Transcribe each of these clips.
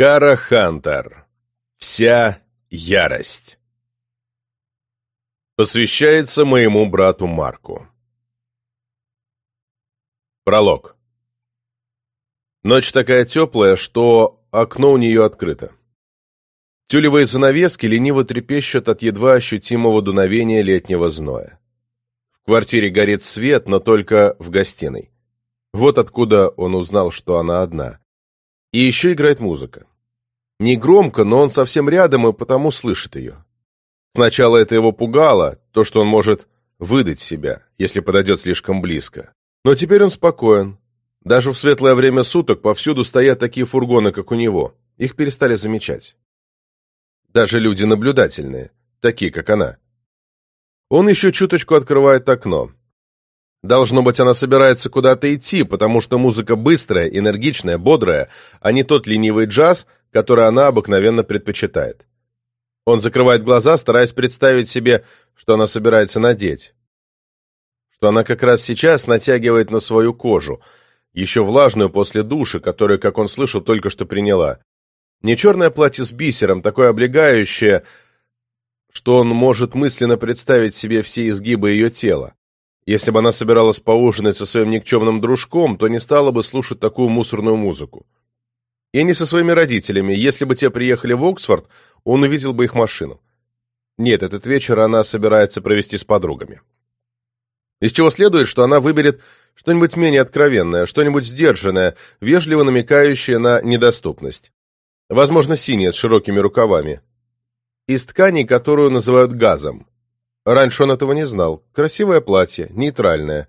Кара Хантер. Вся ярость. Посвящается моему брату Марку. Пролог. Ночь такая теплая, что окно у нее открыто. Тюлевые занавески лениво трепещут от едва ощутимого дуновения летнего зноя. В квартире горит свет, но только в гостиной. Вот откуда он узнал, что она одна. И еще играет музыка. Не громко, но он совсем рядом и потому слышит ее. Сначала это его пугало, то, что он может выдать себя, если подойдет слишком близко. Но теперь он спокоен. Даже в светлое время суток повсюду стоят такие фургоны, как у него. Их перестали замечать. Даже люди наблюдательные, такие, как она. Он еще чуточку открывает окно. Должно быть, она собирается куда-то идти, потому что музыка быстрая, энергичная, бодрая, а не тот ленивый джаз, который она обыкновенно предпочитает. Он закрывает глаза, стараясь представить себе, что она собирается надеть. Что она как раз сейчас натягивает на свою кожу, еще влажную после души, которую, как он слышал, только что приняла. Не черное платье с бисером, такое облегающее, что он может мысленно представить себе все изгибы ее тела. Если бы она собиралась поужинать со своим никчемным дружком, то не стала бы слушать такую мусорную музыку. И не со своими родителями. Если бы те приехали в Оксфорд, он увидел бы их машину. Нет, этот вечер она собирается провести с подругами. Из чего следует, что она выберет что-нибудь менее откровенное, что-нибудь сдержанное, вежливо намекающее на недоступность. Возможно, синяя с широкими рукавами. Из ткани, которую называют газом. Раньше он этого не знал. Красивое платье, нейтральное,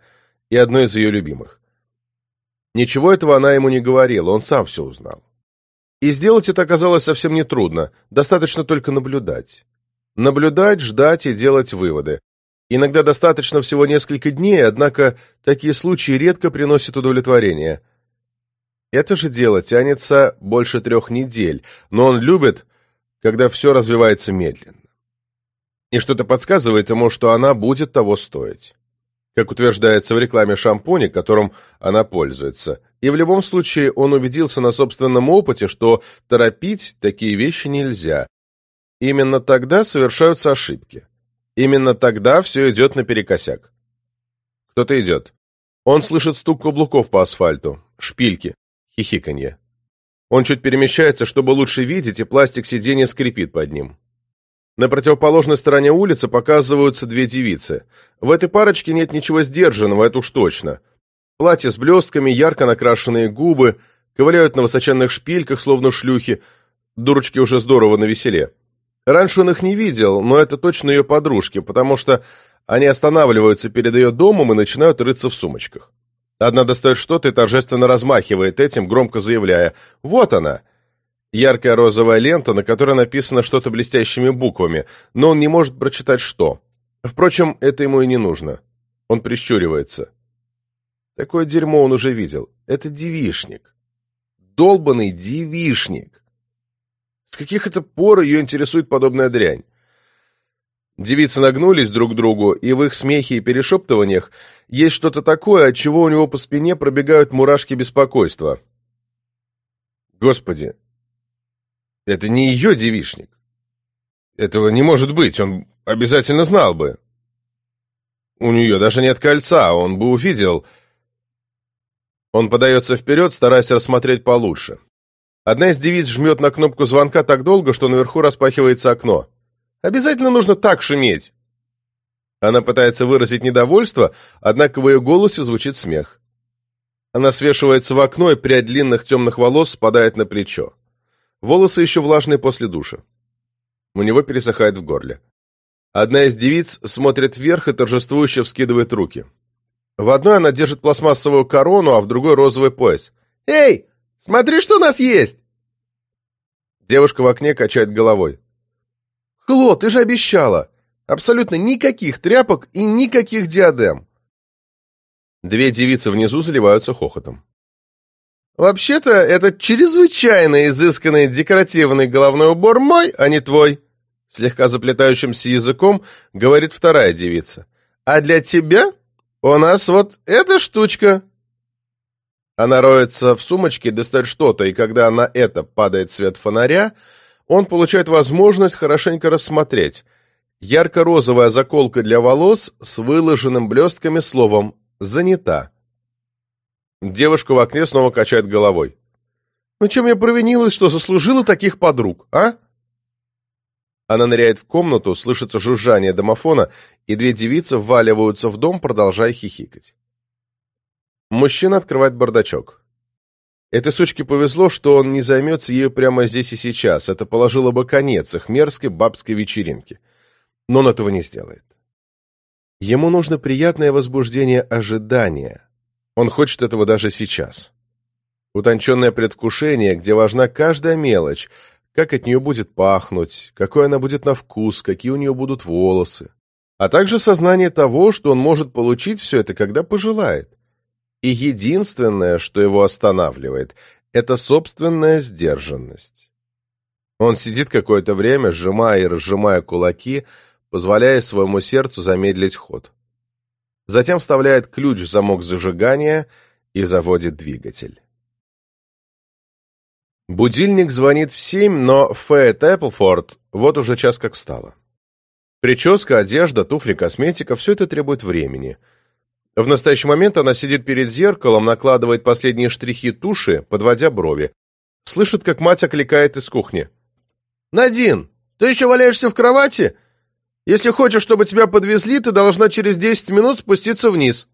и одно из ее любимых. Ничего этого она ему не говорила, он сам все узнал. И сделать это оказалось совсем нетрудно, достаточно только наблюдать. Наблюдать, ждать и делать выводы. Иногда достаточно всего несколько дней, однако такие случаи редко приносят удовлетворение. Это же дело тянется больше трех недель, но он любит, когда все развивается медленно. И что-то подсказывает ему, что она будет того стоить. Как утверждается в рекламе шампуня, которым она пользуется. И в любом случае он убедился на собственном опыте, что торопить такие вещи нельзя. Именно тогда совершаются ошибки. Именно тогда все идет наперекосяк. Кто-то идет. Он слышит стук каблуков по асфальту, шпильки, хихиканье. Он чуть перемещается, чтобы лучше видеть, и пластик сиденья скрипит под ним. На противоположной стороне улицы показываются две девицы. В этой парочке нет ничего сдержанного, это уж точно. Платье с блестками, ярко накрашенные губы, ковыляют на высоченных шпильках, словно шлюхи. Дурочки уже здорово навеселе. Раньше он их не видел, но это точно ее подружки, потому что они останавливаются перед ее домом и начинают рыться в сумочках. Одна достает что-то и торжественно размахивает этим, громко заявляя «Вот она! Яркая розовая лента, на которой написано что-то блестящими буквами, но он не может прочитать что. Впрочем, это ему и не нужно. Он прищуривается. Такое дерьмо он уже видел. Это девишник. Долбанный девишник. С каких это пор ее интересует подобная дрянь? Девицы нагнулись друг к другу, и в их смехе и перешептываниях есть что-то такое, от чего у него по спине пробегают мурашки беспокойства. Господи, это не ее девишник. Этого не может быть, он обязательно знал бы. У нее даже нет кольца, а он бы увидел. Он подается вперед, стараясь рассмотреть получше. Одна из девиц жмет на кнопку звонка так долго, что наверху распахивается окно. «Обязательно нужно так шуметь!» Она пытается выразить недовольство, однако в ее голосе звучит смех. Она свешивается в окно, и прядь длинных темных волос спадает на плечо. Волосы еще влажные после душа. У него пересыхает в горле. Одна из девиц смотрит вверх и торжествующе вскидывает руки. В одной она держит пластмассовую корону, а в другой розовый пояс. «Эй, смотри, что у нас есть!» Девушка в окне качает головой. «Хло, ты же обещала! Абсолютно никаких тряпок и никаких диадем!» Две девицы внизу заливаются хохотом. «Вообще-то, этот чрезвычайно изысканный декоративный головной убор мой, а не твой», слегка заплетающимся языком говорит вторая девица. «А для тебя у нас вот эта штучка». Она роется в сумочке, достает что-то, и когда на это падает свет фонаря, он получает возможность хорошенько рассмотреть. Ярко-розовая заколка для волос с выложенным блестками словом «занята». Девушка в окне снова качает головой. «Ну чем я провинилась, что заслужила таких подруг, а?» Она ныряет в комнату, слышится жужжание домофона, и две девицы вваливаются в дом, продолжая хихикать. Мужчина открывает бардачок. Этой сучке повезло, что он не займется ее прямо здесь и сейчас. Это положило бы конец их мерзкой бабской вечеринке. Но он этого не сделает. Ему нужно приятное возбуждение ожидания, он хочет этого даже сейчас. Утонченное предвкушение, где важна каждая мелочь, как от нее будет пахнуть, какой она будет на вкус, какие у нее будут волосы. А также сознание того, что он может получить все это, когда пожелает. И единственное, что его останавливает, это собственная сдержанность. Он сидит какое-то время, сжимая и разжимая кулаки, позволяя своему сердцу замедлить ход затем вставляет ключ в замок зажигания и заводит двигатель. Будильник звонит в семь, но Фэт Эпплфорд вот уже час как встала. Прическа, одежда, туфли, косметика – все это требует времени. В настоящий момент она сидит перед зеркалом, накладывает последние штрихи туши, подводя брови. Слышит, как мать окликает из кухни. «Надин, ты еще валяешься в кровати? Если хочешь, чтобы тебя подвезли, ты должна через 10 минут спуститься вниз».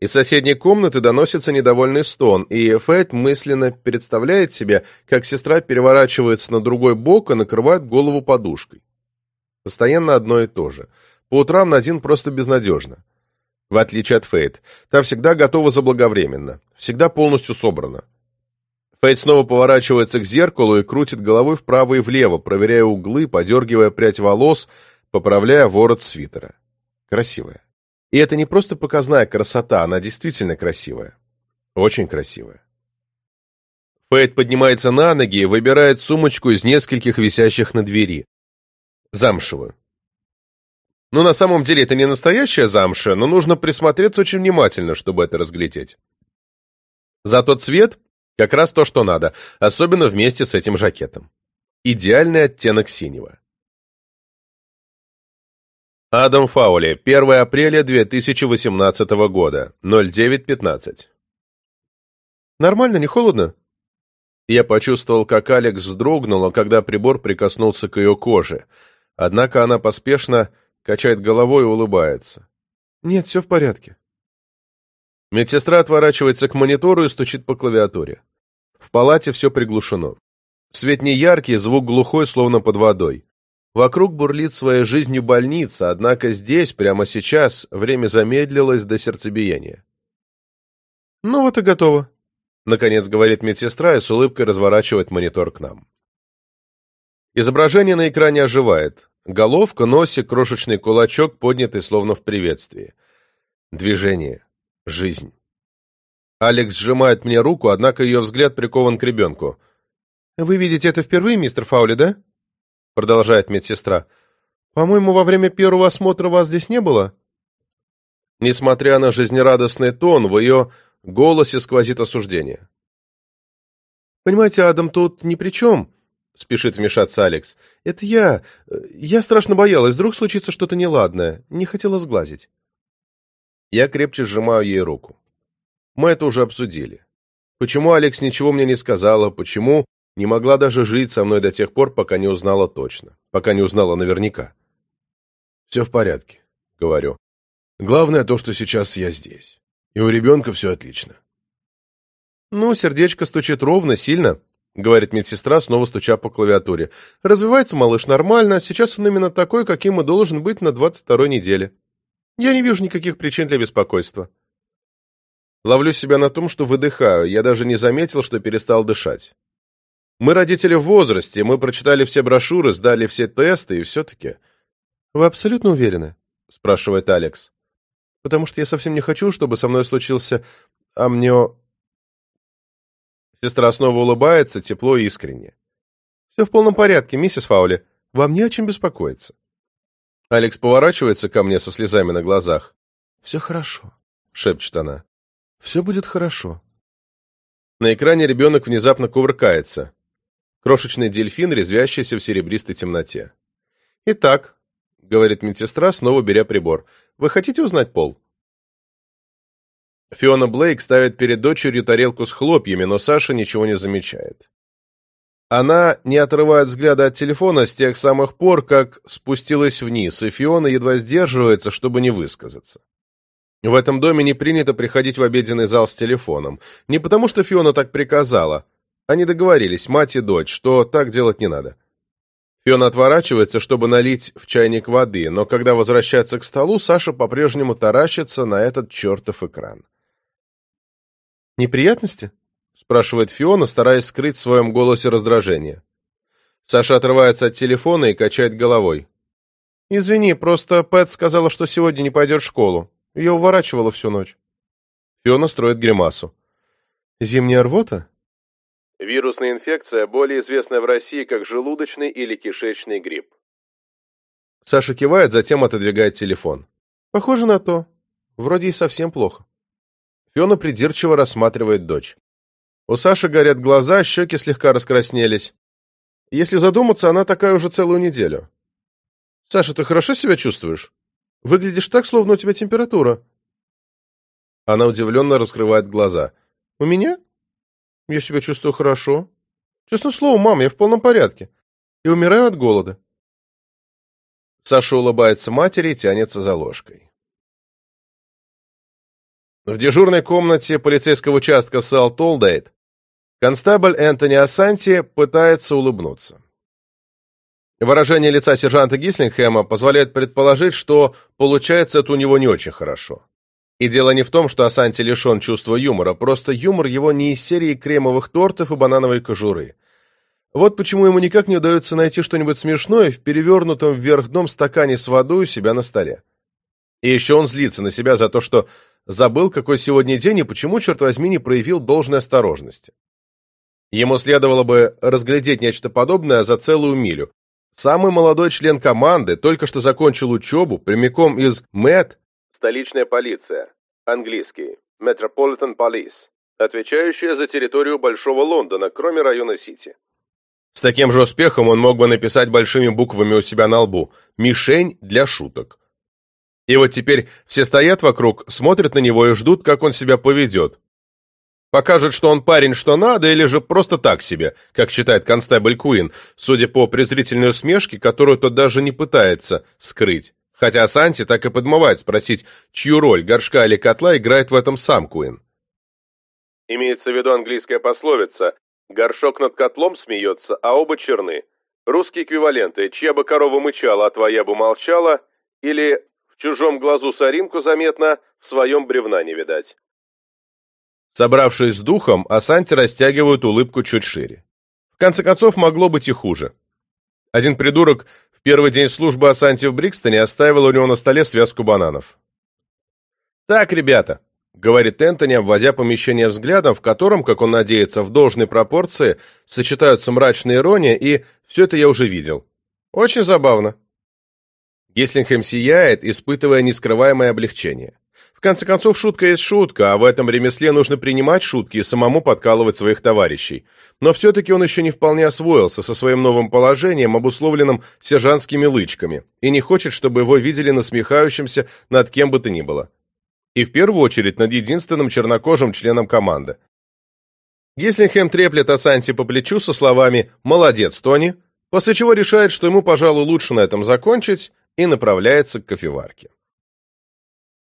Из соседней комнаты доносится недовольный стон, и Фэт мысленно представляет себе, как сестра переворачивается на другой бок и накрывает голову подушкой. Постоянно одно и то же. По утрам Надин просто безнадежна. В отличие от Фейт, та всегда готова заблаговременно, всегда полностью собрана. Фейт снова поворачивается к зеркалу и крутит головой вправо и влево, проверяя углы, подергивая прядь волос, поправляя ворот свитера. Красивая. И это не просто показная красота, она действительно красивая. Очень красивая. Фейт поднимается на ноги и выбирает сумочку из нескольких висящих на двери. Замшевую. Ну, на самом деле, это не настоящая замша, но нужно присмотреться очень внимательно, чтобы это разглядеть. Зато цвет как раз то, что надо, особенно вместе с этим жакетом. Идеальный оттенок синего. Адам Фаули, 1 апреля 2018 года, 09.15. Нормально, не холодно? Я почувствовал, как Алекс вздрогнула, когда прибор прикоснулся к ее коже. Однако она поспешно качает головой и улыбается. «Нет, все в порядке». Медсестра отворачивается к монитору и стучит по клавиатуре. В палате все приглушено. Свет не яркий, звук глухой, словно под водой. Вокруг бурлит своей жизнью больница, однако здесь, прямо сейчас, время замедлилось до сердцебиения. «Ну вот и готово», — наконец говорит медсестра и с улыбкой разворачивает монитор к нам. Изображение на экране оживает. Головка, носик, крошечный кулачок, поднятый словно в приветствии. Движение. Жизнь. Алекс сжимает мне руку, однако ее взгляд прикован к ребенку. «Вы видите это впервые, мистер Фаули, да?» Продолжает медсестра. «По-моему, во время первого осмотра вас здесь не было?» Несмотря на жизнерадостный тон, в ее голосе сквозит осуждение. «Понимаете, Адам тут ни при чем», — спешит вмешаться Алекс. «Это я. Э, я страшно боялась. Вдруг случится что-то неладное. Не хотела сглазить». Я крепче сжимаю ей руку. Мы это уже обсудили. Почему Алекс ничего мне не сказала, почему не могла даже жить со мной до тех пор, пока не узнала точно, пока не узнала наверняка. «Все в порядке», — говорю. «Главное то, что сейчас я здесь. И у ребенка все отлично». «Ну, сердечко стучит ровно, сильно», — говорит медсестра, снова стуча по клавиатуре. «Развивается малыш нормально, сейчас он именно такой, каким и должен быть на 22-й неделе. Я не вижу никаких причин для беспокойства». Ловлю себя на том, что выдыхаю, я даже не заметил, что перестал дышать. Мы родители в возрасте, мы прочитали все брошюры, сдали все тесты и все-таки... «Вы абсолютно уверены?» — спрашивает Алекс. «Потому что я совсем не хочу, чтобы со мной случился амнио...» Сестра снова улыбается, тепло и искренне. «Все в полном порядке, миссис Фаули. Вам не о чем беспокоиться». Алекс поворачивается ко мне со слезами на глазах. «Все хорошо», — шепчет она. Все будет хорошо. На экране ребенок внезапно кувыркается. Крошечный дельфин, резвящийся в серебристой темноте. «Итак», — говорит медсестра, снова беря прибор, — «вы хотите узнать пол?» Фиона Блейк ставит перед дочерью тарелку с хлопьями, но Саша ничего не замечает. Она не отрывает взгляда от телефона с тех самых пор, как спустилась вниз, и Фиона едва сдерживается, чтобы не высказаться. В этом доме не принято приходить в обеденный зал с телефоном. Не потому, что Фиона так приказала. Они договорились, мать и дочь, что так делать не надо. Фиона отворачивается, чтобы налить в чайник воды, но когда возвращается к столу, Саша по-прежнему таращится на этот чертов экран. «Неприятности?» — спрашивает Фиона, стараясь скрыть в своем голосе раздражение. Саша отрывается от телефона и качает головой. «Извини, просто Пэт сказала, что сегодня не пойдет в школу. Ее уворачивало всю ночь. Фиона строит гримасу. Зимняя рвота? Вирусная инфекция, более известная в России как желудочный или кишечный грипп. Саша кивает, затем отодвигает телефон. Похоже на то. Вроде и совсем плохо. Фиона придирчиво рассматривает дочь. У Саши горят глаза, щеки слегка раскраснелись. Если задуматься, она такая уже целую неделю. «Саша, ты хорошо себя чувствуешь?» Выглядишь так, словно у тебя температура». Она удивленно раскрывает глаза. «У меня? Я себя чувствую хорошо. Честно слово, мам, я в полном порядке. И умираю от голода». Саша улыбается матери и тянется за ложкой. В дежурной комнате полицейского участка Сал Олдейт констабль Энтони Асанти пытается улыбнуться. Выражение лица сержанта Гислингхэма позволяет предположить, что получается это у него не очень хорошо. И дело не в том, что Асанти лишен чувства юмора, просто юмор его не из серии кремовых тортов и банановой кожуры. Вот почему ему никак не удается найти что-нибудь смешное в перевернутом вверх дном стакане с водой у себя на столе. И еще он злится на себя за то, что забыл, какой сегодня день и почему, черт возьми, не проявил должной осторожности. Ему следовало бы разглядеть нечто подобное за целую милю, Самый молодой член команды только что закончил учебу прямиком из МЭТ, столичная полиция, английский, Metropolitan Police, отвечающая за территорию Большого Лондона, кроме района Сити. С таким же успехом он мог бы написать большими буквами у себя на лбу «Мишень для шуток». И вот теперь все стоят вокруг, смотрят на него и ждут, как он себя поведет. Покажет, что он парень, что надо, или же просто так себе, как считает констебль Куин, судя по презрительной усмешке, которую тот даже не пытается скрыть. Хотя Санти так и подмывает спросить, чью роль, горшка или котла, играет в этом сам Куин. Имеется в виду английская пословица «Горшок над котлом смеется, а оба черны». Русские эквиваленты «Чья бы корова мычала, а твоя бы молчала» или «В чужом глазу соринку заметно, в своем бревна не видать». Собравшись с духом, Асанти растягивают улыбку чуть шире. В конце концов, могло быть и хуже. Один придурок в первый день службы Асанти в Брикстоне оставил у него на столе связку бананов. «Так, ребята», — говорит Энтони, обводя помещение взглядом, в котором, как он надеется, в должной пропорции сочетаются мрачная ирония и «все это я уже видел». «Очень забавно». Геслингхэм сияет, испытывая нескрываемое облегчение. В конце концов, шутка есть шутка, а в этом ремесле нужно принимать шутки и самому подкалывать своих товарищей. Но все-таки он еще не вполне освоился со своим новым положением, обусловленным сержантскими лычками, и не хочет, чтобы его видели насмехающимся над кем бы то ни было. И в первую очередь над единственным чернокожим членом команды. Гислингхэм треплет Асанти по плечу со словами «Молодец, Тони», после чего решает, что ему, пожалуй, лучше на этом закончить, и направляется к кофеварке.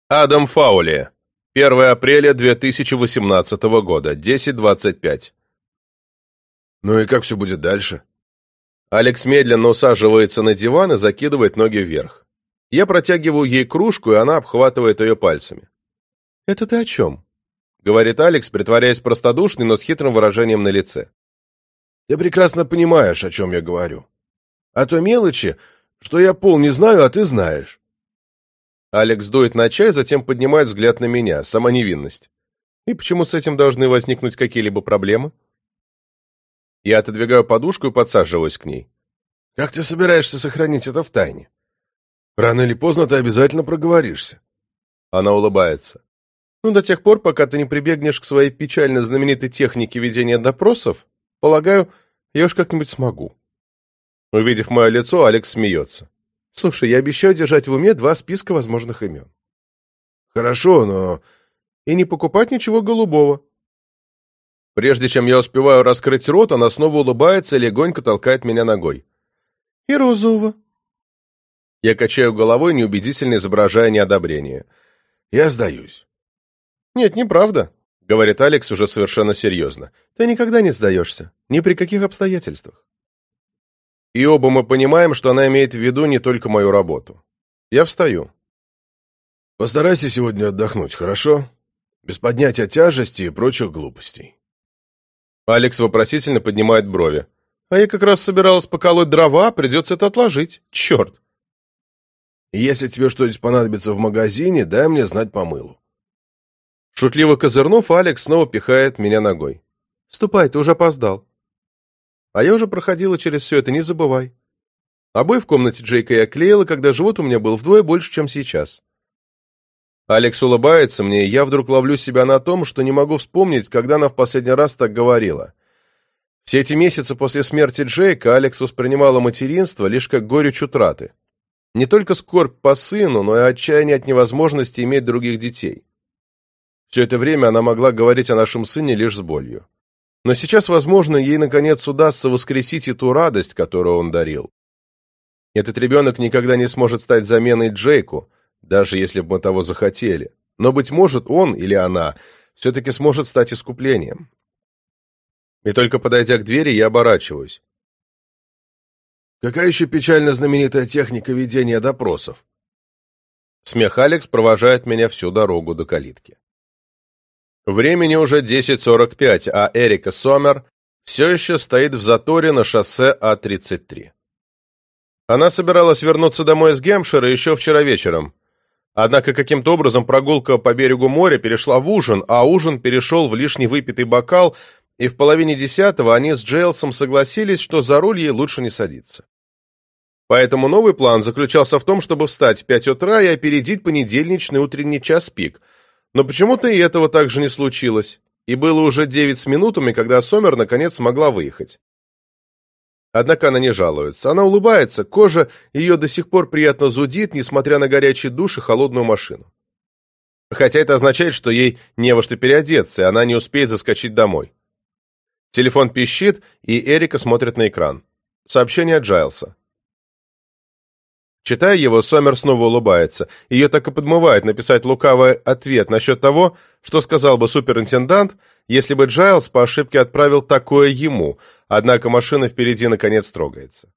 Адам Фаули. 1 апреля 2018 года, 10.25. Ну и как все будет дальше? Алекс медленно усаживается на диван и закидывает ноги вверх. Я протягиваю ей кружку, и она обхватывает ее пальцами. «Это ты о чем?» — говорит Алекс, притворяясь простодушной, но с хитрым выражением на лице. «Ты прекрасно понимаешь, о чем я говорю. А то мелочи, что я пол не знаю, а ты знаешь. Алекс дует на чай, затем поднимает взгляд на меня, сама невинность. И почему с этим должны возникнуть какие-либо проблемы? Я отодвигаю подушку и подсаживаюсь к ней. Как ты собираешься сохранить это в тайне? Рано или поздно ты обязательно проговоришься. Она улыбается. Ну, до тех пор, пока ты не прибегнешь к своей печально знаменитой технике ведения допросов, полагаю, я уж как-нибудь смогу. Увидев мое лицо, Алекс смеется. Слушай, я обещаю держать в уме два списка возможных имен. Хорошо, но... И не покупать ничего голубого. Прежде чем я успеваю раскрыть рот, она снова улыбается и легонько толкает меня ногой. И розового. Я качаю головой, неубедительно изображая неодобрение. Я сдаюсь. Нет, неправда, говорит Алекс уже совершенно серьезно. Ты никогда не сдаешься. Ни при каких обстоятельствах. И оба мы понимаем, что она имеет в виду не только мою работу. Я встаю. Постарайся сегодня отдохнуть, хорошо? Без поднятия тяжести и прочих глупостей. Алекс вопросительно поднимает брови. А я как раз собиралась поколоть дрова, придется это отложить. Черт! Если тебе что-нибудь понадобится в магазине, дай мне знать по мылу. Шутливо козырнув, Алекс снова пихает меня ногой. Ступай, ты уже опоздал. А я уже проходила через все это, не забывай. Обои в комнате Джейка я клеила, когда живот у меня был вдвое больше, чем сейчас. Алекс улыбается мне, и я вдруг ловлю себя на том, что не могу вспомнить, когда она в последний раз так говорила. Все эти месяцы после смерти Джейка Алекс воспринимала материнство лишь как горечь утраты. Не только скорбь по сыну, но и отчаяние от невозможности иметь других детей. Все это время она могла говорить о нашем сыне лишь с болью. Но сейчас, возможно, ей наконец удастся воскресить и ту радость, которую он дарил. Этот ребенок никогда не сможет стать заменой Джейку, даже если бы мы того захотели. Но, быть может, он или она все-таки сможет стать искуплением. И только подойдя к двери, я оборачиваюсь. Какая еще печально знаменитая техника ведения допросов? Смех Алекс провожает меня всю дорогу до калитки. Времени уже 10.45, а Эрика Сомер все еще стоит в заторе на шоссе А-33. Она собиралась вернуться домой из Гемшира еще вчера вечером. Однако каким-то образом прогулка по берегу моря перешла в ужин, а ужин перешел в лишний выпитый бокал, и в половине десятого они с Джейлсом согласились, что за руль ей лучше не садиться. Поэтому новый план заключался в том, чтобы встать в 5 утра и опередить понедельничный утренний час пик – но почему-то и этого также не случилось, и было уже девять с минутами, когда Сомер наконец смогла выехать. Однако она не жалуется. Она улыбается, кожа ее до сих пор приятно зудит, несмотря на горячий душ и холодную машину. Хотя это означает, что ей не во что переодеться, и она не успеет заскочить домой. Телефон пищит, и Эрика смотрит на экран. Сообщение от Джайлса. Читая его, Сомер снова улыбается. Ее так и подмывает написать лукавый ответ насчет того, что сказал бы суперинтендант, если бы Джайлз по ошибке отправил такое ему, однако машина впереди наконец трогается.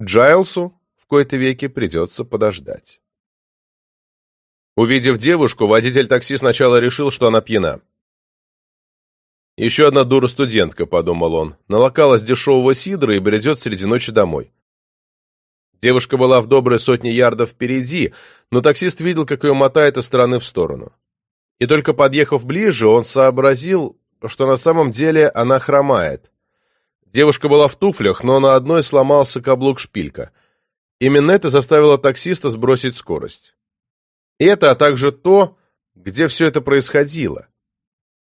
Джайлсу в кои-то веки придется подождать. Увидев девушку, водитель такси сначала решил, что она пьяна. «Еще одна дура-студентка», — подумал он, — «налокалась дешевого сидра и бредет среди ночи домой». Девушка была в доброй сотне ярдов впереди, но таксист видел, как ее мотает из стороны в сторону. И только подъехав ближе, он сообразил, что на самом деле она хромает. Девушка была в туфлях, но на одной сломался каблук шпилька. Именно это заставило таксиста сбросить скорость. Это, а также то, где все это происходило.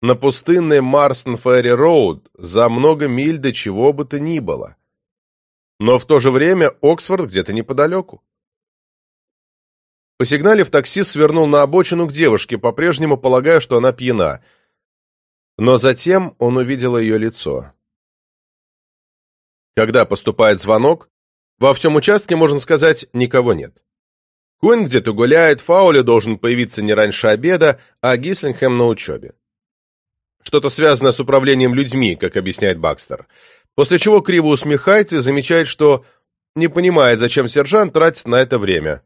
На пустынной Марстон-Ферри-Роуд за много миль до чего бы то ни было. Но в то же время Оксфорд где-то неподалеку. По сигнале в такси свернул на обочину к девушке, по-прежнему полагая, что она пьяна. Но затем он увидел ее лицо. Когда поступает звонок, во всем участке, можно сказать, никого нет. Куин где-то гуляет, Фаули должен появиться не раньше обеда, а Гислингхэм на учебе. Что-то связано с управлением людьми, как объясняет Бакстер после чего криво усмехается и замечает, что не понимает, зачем сержант тратит на это время.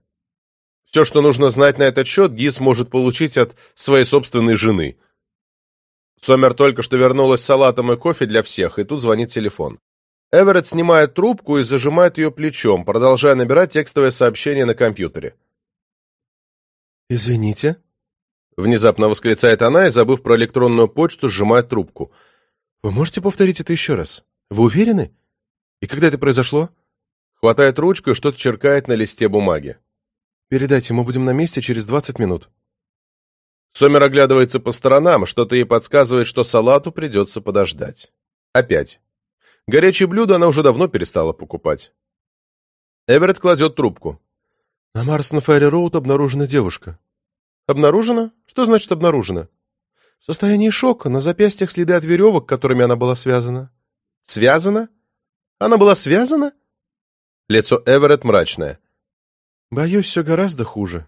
Все, что нужно знать на этот счет, Гис может получить от своей собственной жены. Сомер только что вернулась с салатом и кофе для всех, и тут звонит телефон. Эверетт снимает трубку и зажимает ее плечом, продолжая набирать текстовое сообщение на компьютере. «Извините?» Внезапно восклицает она и, забыв про электронную почту, сжимает трубку. «Вы можете повторить это еще раз?» Вы уверены? И когда это произошло? Хватает ручку и что-то черкает на листе бумаги. Передайте, мы будем на месте через 20 минут. Сомер оглядывается по сторонам, что-то ей подсказывает, что салату придется подождать. Опять. Горячее блюдо она уже давно перестала покупать. Эверетт кладет трубку. На Марс на Ферри Роуд обнаружена девушка. Обнаружена? Что значит обнаружена? В состоянии шока, на запястьях следы от веревок, которыми она была связана. Связана? Она была связана? Лицо Эверетт мрачное. Боюсь, все гораздо хуже.